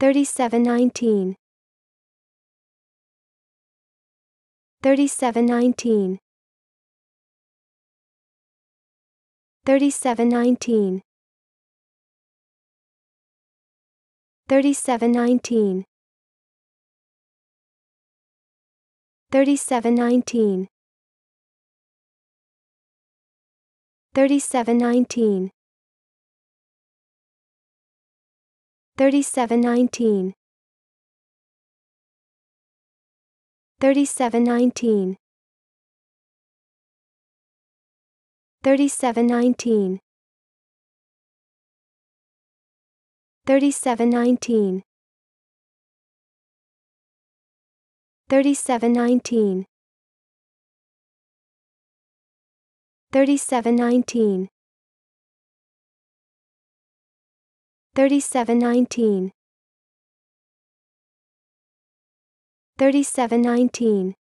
3719 3719 3719 3719 3719 3719 3719 3719 3719 3719 3719 3719 3719 3719